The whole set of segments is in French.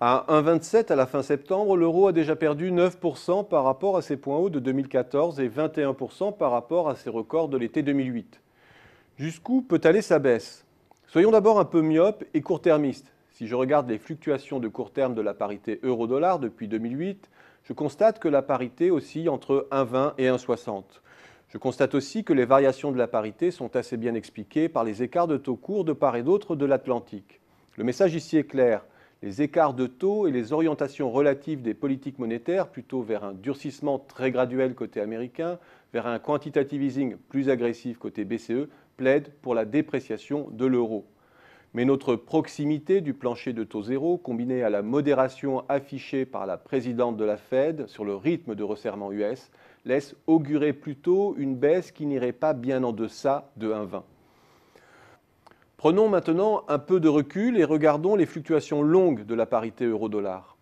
À 1,27 à la fin septembre, l'euro a déjà perdu 9% par rapport à ses points hauts de 2014 et 21% par rapport à ses records de l'été 2008. Jusqu'où peut aller sa baisse Soyons d'abord un peu myopes et court termistes Si je regarde les fluctuations de court terme de la parité euro-dollar depuis 2008, je constate que la parité oscille entre 1,20 et 1,60. Je constate aussi que les variations de la parité sont assez bien expliquées par les écarts de taux courts de part et d'autre de l'Atlantique. Le message ici est clair les écarts de taux et les orientations relatives des politiques monétaires plutôt vers un durcissement très graduel côté américain, vers un quantitative easing plus agressif côté BCE, plaident pour la dépréciation de l'euro. Mais notre proximité du plancher de taux zéro, combinée à la modération affichée par la présidente de la Fed sur le rythme de resserrement US, laisse augurer plutôt une baisse qui n'irait pas bien en deçà de 1,20. Prenons maintenant un peu de recul et regardons les fluctuations longues de la parité euro-dollar.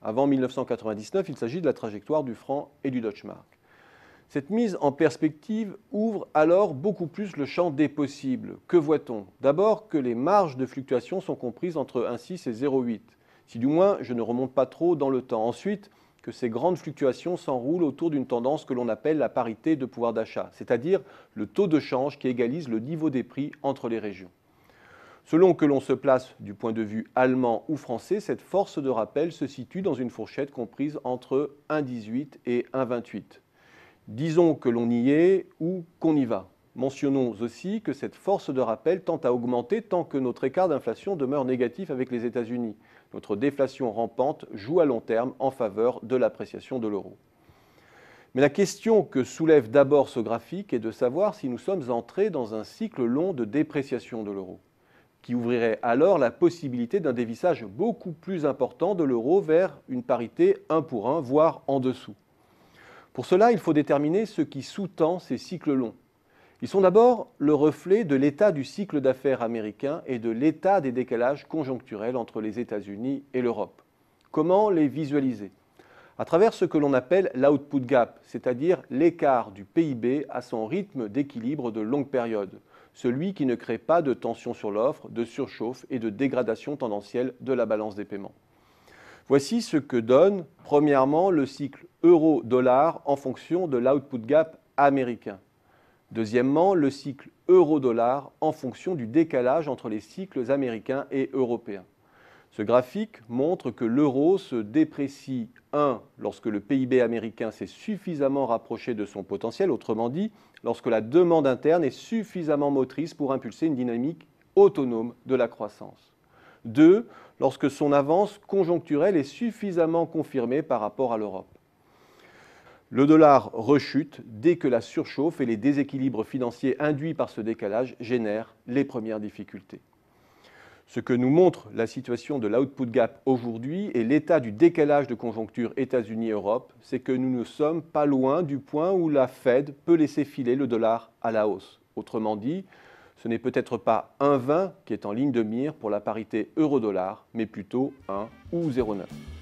Avant 1999, il s'agit de la trajectoire du franc et du Deutsche Mark. Cette mise en perspective ouvre alors beaucoup plus le champ des possibles. Que voit-on D'abord que les marges de fluctuation sont comprises entre 1,6 et 0,8, si du moins je ne remonte pas trop dans le temps. Ensuite, que ces grandes fluctuations s'enroulent autour d'une tendance que l'on appelle la parité de pouvoir d'achat, c'est-à-dire le taux de change qui égalise le niveau des prix entre les régions. Selon que l'on se place du point de vue allemand ou français, cette force de rappel se situe dans une fourchette comprise entre 1,18 et 1,28. Disons que l'on y est ou qu'on y va. Mentionnons aussi que cette force de rappel tend à augmenter tant que notre écart d'inflation demeure négatif avec les États-Unis. Notre déflation rampante joue à long terme en faveur de l'appréciation de l'euro. Mais la question que soulève d'abord ce graphique est de savoir si nous sommes entrés dans un cycle long de dépréciation de l'euro qui ouvrirait alors la possibilité d'un dévissage beaucoup plus important de l'euro vers une parité 1 pour 1, voire en dessous. Pour cela, il faut déterminer ce qui sous-tend ces cycles longs. Ils sont d'abord le reflet de l'état du cycle d'affaires américain et de l'état des décalages conjoncturels entre les États-Unis et l'Europe. Comment les visualiser À travers ce que l'on appelle l'output gap, c'est-à-dire l'écart du PIB à son rythme d'équilibre de longue période celui qui ne crée pas de tension sur l'offre, de surchauffe et de dégradation tendancielle de la balance des paiements. Voici ce que donne, premièrement, le cycle euro-dollar en fonction de l'output gap américain. Deuxièmement, le cycle euro-dollar en fonction du décalage entre les cycles américains et européens. Ce graphique montre que l'euro se déprécie 1 lorsque le PIB américain s'est suffisamment rapproché de son potentiel, autrement dit, lorsque la demande interne est suffisamment motrice pour impulser une dynamique autonome de la croissance. 2. Lorsque son avance conjoncturelle est suffisamment confirmée par rapport à l'Europe. Le dollar rechute dès que la surchauffe et les déséquilibres financiers induits par ce décalage génèrent les premières difficultés. Ce que nous montre la situation de l'output gap aujourd'hui et l'état du décalage de conjoncture États-Unis-Europe, c'est que nous ne sommes pas loin du point où la Fed peut laisser filer le dollar à la hausse. Autrement dit, ce n'est peut-être pas 1,20 qui est en ligne de mire pour la parité euro-dollar, mais plutôt 1 ou 0,9.